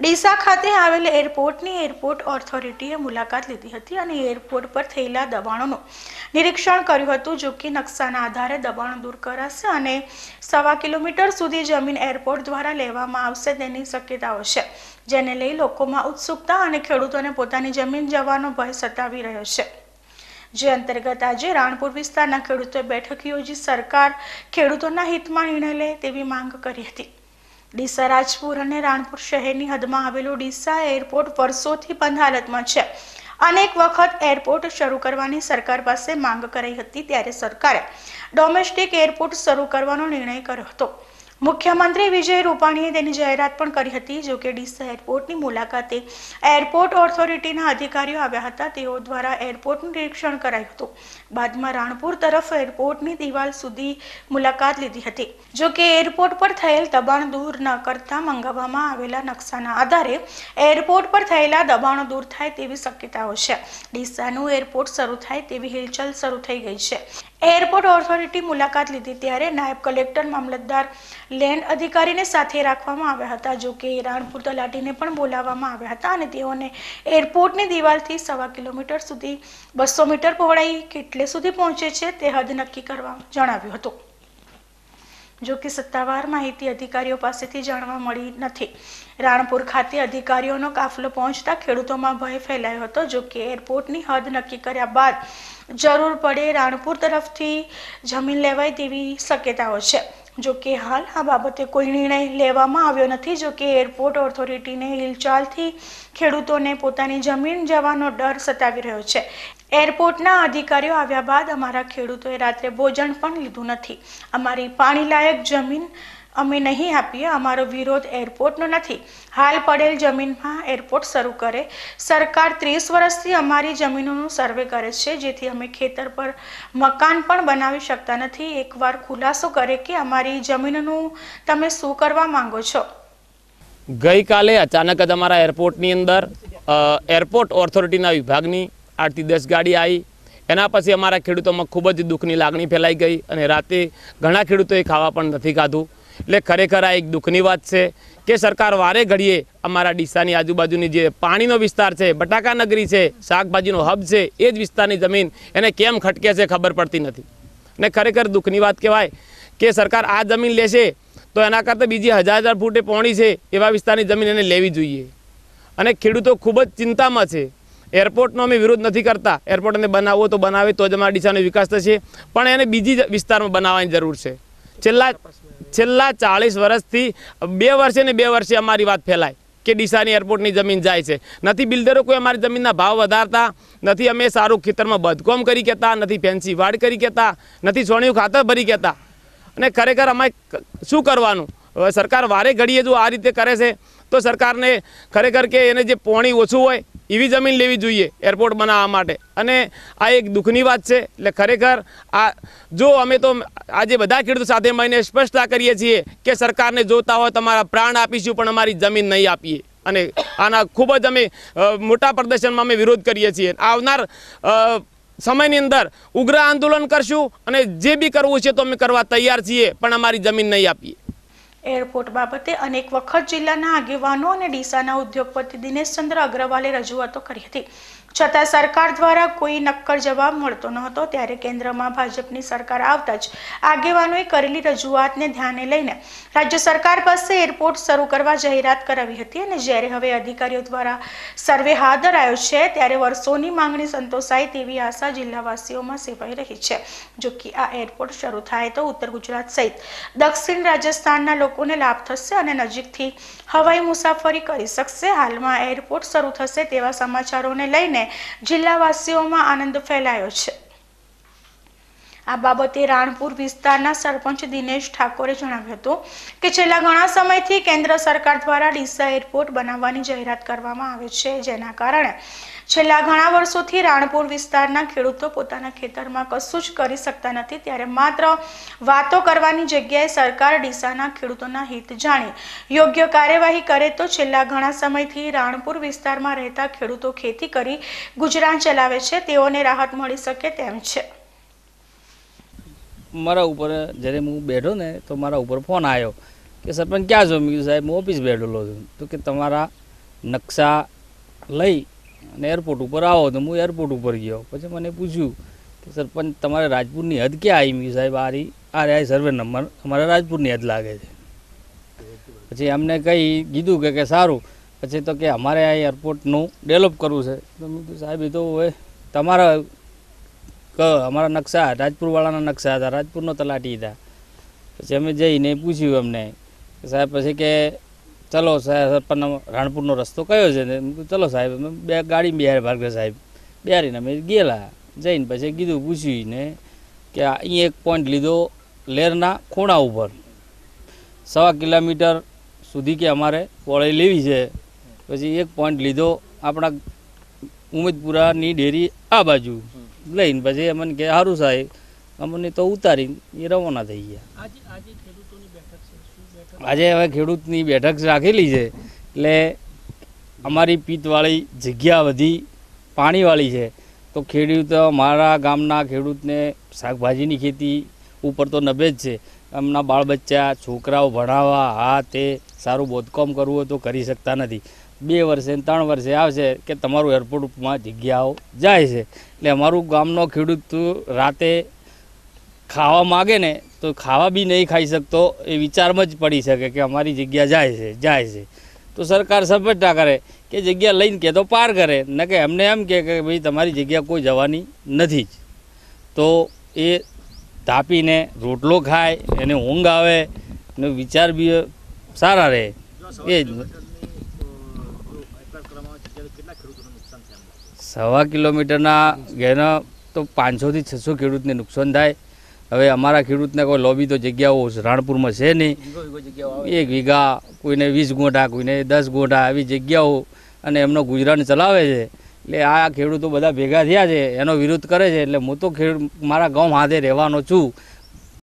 ડીસા ખાતે આવેલ એરપોર્ટની એરપોર્ટ ઓથોરિટીએ મુલાકાત લીધી હતી અને એરપોર્ટ પર થયેલા દબાણોનું નિરીક્ષણ કર્યું હતું જો કે નકશાના આધારે દબાણો દૂર કરાશે અને સવા કિલોમીટર સુધી જમીન એરપોર્ટ દ્વારા લેવામાં આવશે તેની શક્યતાઓ છે જેને લઈ લોકોમાં ઉત્સુકતા અને ખેડૂતોને પોતાની જમીન જવાનો ભય સતાવી રહ્યો છે જે અંતર્ગત આજે રાણપુર વિસ્તારના ખેડૂતોએ બેઠક યોજી સરકાર ખેડૂતોના હિતમાં નિર્ણય લે તેવી માંગ કરી હતી ડીસા રાજપુર અને રાણપુર શહેરની હદમાં આવેલું ડીસા એરપોર્ટ વર્ષોથી બંધ હાલતમાં છે અનેક વખત એરપોર્ટ શરૂ કરવાની સરકાર પાસે માંગ કરાઈ હતી ત્યારે સરકારે ડોમેસ્ટિક એરપોર્ટ શરૂ કરવાનો નિર્ણય કર્યો હતો મુખ્યમંત્રી વિજય રૂપાણીએ તેની જાહેરાત પણ કરી હતી જો કે ડીસા એરપોર્ટની મુલાકાતે એરપોર્ટ ઓથોરિટીના અધિકારીઓ આવ્યા હતા તેઓ દ્વારા એરપોર્ટનું નિરીક્ષણ કરાયું હતું બાદમાં રાણપુર તરફ એરપોર્ટની દિવાલ સુધી મુલાકાત લીધી હતી જો કે એરપોર્ટ પર થયેલ દબાણ દૂર ન કરતા મંગાવવામાં આવેલા નકશાના આધારે એરપોર્ટ પર થયેલા દબાણો દૂર થાય તેવી શક્યતાઓ છે ડીસાનું એરપોર્ટ શરૂ થાય તેવી હિલચાલ શરૂ થઈ ગઈ છે એરપોર્ટ ઓથોરિટી મુલાકાત લીધી ત્યારે નાયબ કલેક્ટર મામલતદાર લેન્ડ અધિકારીને સાથે રાખવામાં આવ્યા હતા જો કે રાણપુર તલાટીને પણ બોલાવવામાં આવ્યા હતા અને તેઓને એરપોર્ટની દિવાલથી સવા કિલોમીટર સુધી બસો મીટર પહોળાઈ કેટલે સુધી પહોંચે છે તે હદ નક્કી કરવા જણાવ્યું હતું જો કે સત્તાવાર માહિતી અધિકારીઓ પાસેથી જાણવા મળી નથી રાણપુર ખાતે અધિકારીઓનો કાફલો પહોંચતા ખેડૂતોમાં ભય ફેલાયો હતો જો કે એરપોર્ટની હદ નક્કી કર્યા બાદ જરૂર પડે રાણપુર તરફથી જમીન લેવાય તેવી શક્યતાઓ છે જો કે હાલ આ બાબતે કોઈ નિર્ણય લેવામાં આવ્યો નથી જો કે એરપોર્ટ ઓથોરિટીને હિલચાલથી ખેડૂતોને પોતાની જમીન જવાનો ડર સતાવી રહ્યો છે એરપોર્ટના અધિકારીઓ આવ્યા બાદ અમારા ખેડૂતોએ રાત્રે ભોજન પણ લીધું નથી અમારી પાણીલાયક જમીન અમે નહીં આપીએ અમારો વિરોધ એરપોર્ટનો નથી હાલ પડેલ જમીનમાં એરપોર્ટ શરૂ કરે સરકાર ત્રીસ વર્ષથી અમારી જમીનોનું સર્વે કરે છે જેથી અમે ખેતર પર મકાન પણ બનાવી શકતા નથી એકવાર ખુલાસો કરે કે અમારી જમીનનું તમે શું કરવા માંગો છો ગઈકાલે અચાનક જ અમારા એરપોર્ટની અંદર એરપોર્ટ ઓથોરિટીના વિભાગની આઠથી દસ ગાડી આવી એના પછી અમારા ખેડૂતોમાં ખૂબ જ દુઃખની લાગણી ફેલાઈ ગઈ અને રાતે ઘણા ખેડૂતોએ ખાવા પણ નથી ખાધું એટલે ખરેખર આ એક દુઃખની વાત છે કે સરકાર વારે ઘડીએ અમારા ડીસાની આજુબાજુની જે પાણીનો વિસ્તાર છે બટાકાનગરી છે શાકભાજીનો હબ છે એ જ વિસ્તારની જમીન એને કેમ ખટકે છે ખબર પડતી નથી ને ખરેખર દુઃખની વાત કહેવાય કે સરકાર આ જમીન લેશે તો એના કરતાં બીજી હજાર હજાર ફૂટે પોણી છે એવા વિસ્તારની જમીન એને લેવી જોઈએ અને ખેડૂતો ખૂબ જ ચિંતામાં છે એરપોર્ટનો અમે વિરોધ નથી કરતા એરપોર્ટને બનાવવો તો બનાવે તો જ અમારા ડીસાનો વિકાસ થશે પણ એને બીજી વિસ્તારમાં બનાવવાની જરૂર છે છેલ્લા છેલ્લા ચાળીસ વર્ષથી બે વર્ષે ને બે વર્ષે અમારી વાત ફેલાય કે ડીસાની એરપોર્ટની જમીન જાય છે નથી બિલ્ડરો કોઈ અમારી જમીનના ભાવ વધારતા નથી અમે સારું ખેતરમાં બદકોમ કરી કહેતા નથી ફેન્સી વાડ કરી કહેતા નથી સોણિયું ખાતર ભરી કહેતા અને ખરેખર અમે શું કરવાનું સરકાર વારે ઘડીએ જો આ રીતે કરે છે તો સરકારને ખરેખર કે એને જે પોણી ઓછું હોય એવી જમીન લેવી જોઈએ એરપોર્ટ બનાવવા માટે અને આ એક દુઃખની વાત છે એટલે ખરેખર આ જો અમે તો આજે બધા ખેડૂતો સાથે મળીને સ્પષ્ટતા કરીએ છીએ કે સરકારને જોતા હોય તમારા પ્રાણ આપીશું પણ અમારી જમીન નહીં આપીએ અને આના ખૂબ જ અમે મોટા પ્રદર્શનમાં અમે વિરોધ કરીએ છીએ આવનાર સમયની અંદર ઉગ્ર આંદોલન કરશું અને જે બી કરવું છે તો અમે કરવા તૈયાર છીએ પણ અમારી જમીન નહીં આપીએ એરપોર્ટ બાબતે અનેક વખત જિલ્લાના આગેવાનો અને ડીસાના ઉદ્યોગપતિ દિનેશચંદ્ર અગ્રવાલે રજૂઆતો કરી હતી છતાં સરકાર દ્વારા કોઈ નક્કર જવાબ મળતો ન હતો ત્યારે કેન્દ્રમાં ભાજપની સરકાર આવતા જ આગેવાનોએ કરેલી રજૂઆતને ધ્યાને લઈને રાજ્ય સરકાર પાસે એરપોર્ટ શરૂ કરવા જાહેરાત કરાવી હતી અને જ્યારે હવે અધિકારીઓ દ્વારા સર્વે હાથ ધરાયો છે ત્યારે વર્ષોની માંગણી સંતોષાય તેવી આશા જિલ્લાવાસીઓમાં સેવાઈ રહી છે જો કે આ એરપોર્ટ શરૂ થાય તો ઉત્તર ગુજરાત સહિત દક્ષિણ રાજસ્થાનના લોકો લોકોને લાભ થશે અને નજીકથી હવાઈ મુસાફરી કરી શકશે હાલમાં એરપોર્ટ શરૂ થશે તેવા સમાચારોને લઈને જિલ્લાવાસીઓમાં આનંદ ફેલાયો છે આ બાબતે રાણપુર વિસ્તારના સરપંચ દિનેશ ઠાકોરે જણાવ્યું હતું કે છેલ્લા ઘણા સમયથી કેન્દ્ર સરકાર દ્વારા ડીસા એરપોર્ટ બનાવવાની જાહેરાત કરવામાં આવે છે જેના કારણે છેલ્લા ઘણા વર્ષોથી રાણપુર વિસ્તારના ખેડૂતો પોતાના ખેતરમાં કશું જ કરી શકતા નથી ત્યારે માત્ર વાતો કરવાની જગ્યાએ સરકાર ડીસાના ખેડૂતોના હિત જાણે યોગ્ય કાર્યવાહી કરે તો છેલ્લા ઘણા સમયથી રાણપુર વિસ્તારમાં રહેતા ખેડૂતો ખેતી કરી ગુજરાન ચલાવે છે તેઓને રાહત મળી શકે તેમ છે મારા ઉપર જ્યારે હું બેઠો ને તો મારા ઉપર ફોન આવ્યો કે સરપંચ ક્યાં છો મેં સાહેબ હું ઓફિસ બેઠેલો છું તો કે તમારા નકશા લઈ અને એરપોર્ટ ઉપર આવો તો હું એરપોર્ટ ઉપર ગયો પછી મને પૂછ્યું કે સરપંચ તમારે રાજપુરની હદ ક્યાં આવી મી સાહેબ આ રી આ રહ્યા સર્વે નંબર અમારે રાજપુરની હદ લાગે છે પછી અમને કંઈ કીધું કે કે સારું પછી તો કે અમારે આ એરપોર્ટનું ડેવલપ કરવું છે તો મેં કીધું સાહેબ એ તો હવે તમારા અમારા નકશા રાજપુરવાળાના નકશા હતા રાજપુરનો તલાટી હતા પછી અમે જઈને પૂછ્યું અમને સાહેબ પછી કે ચલો સાહેબ સરપંચ રાણપુરનો રસ્તો કયો છે ને ચલો સાહેબ અમે બે ગાડી બિહાર ભાર્ગવ સાહેબ બિહારીને અમે ગયેલા જઈને પછી કીધું પૂછ્યું કે અહીં એક પોઈન્ટ લીધો લેરના ખૂણા ઉપર સવા કિલોમીટર સુધી કે અમારે વળાઈ લેવી છે પછી એક પોઈન્ટ લીધો આપણા ઉમેદપુરાની ડેરી આ બાજુ લઈને પછી અમને કે સારું સાહેબ અમને તો ઉતારીને એ રવાના થઈ ગયા આજે હવે ખેડૂતની બેઠક રાખેલી છે એટલે અમારી પિત્તવાળી જગ્યા વધી પાણીવાળી છે તો ખેડૂતો મારા ગામના ખેડૂતને શાકભાજીની ખેતી ઉપર તો નભે જ છે એમના બાળ બચ્ચા છોકરાઓ ભણાવવા આ તે સારું બોધકામ કરવું હોય તો કરી શકતા નથી બે વર્ષે ત્રણ વર્ષે આવશે કે તમારું એરપોર્ટમાં જગ્યાઓ જાય છે એટલે અમારું ગામનો ખેડૂત રાતે ખાવા માગે ને તો ખાવા બી નહીં ખાઈ શકતો એ વિચારમાં જ પડી શકે કે અમારી જગ્યા જાય છે જાય છે તો સરકાર સભ્યતા કરે કે જગ્યા લઈને કે તો પાર કરે ન કે એમને એમ કહે કે ભાઈ તમારી જગ્યા કોઈ જવાની નથી જ તો એ તાપીને રોટલો ખાય એને ઊંઘ આવે ને વિચાર બી સારા રહે એ જ સવા કિલોમીટરના ઘેરના તો પાંચસોથી છસો ખેડૂતને નુકસાન થાય હવે અમારા ખેડૂતને કોઈ લોબી તો જગ્યાઓ રાણપુરમાં છે નહીં એક વીઘા કોઈને વીસ ગોંઠા કોઈને દસ ગોંઠા આવી જગ્યાઓ અને એમનો ગુજરાન ચલાવે છે એટલે આ ખેડૂતો બધા ભેગા થયા છે એનો વિરોધ કરે છે એટલે હું તો ખેડૂત મારા ગામ હાથે રહેવાનો છું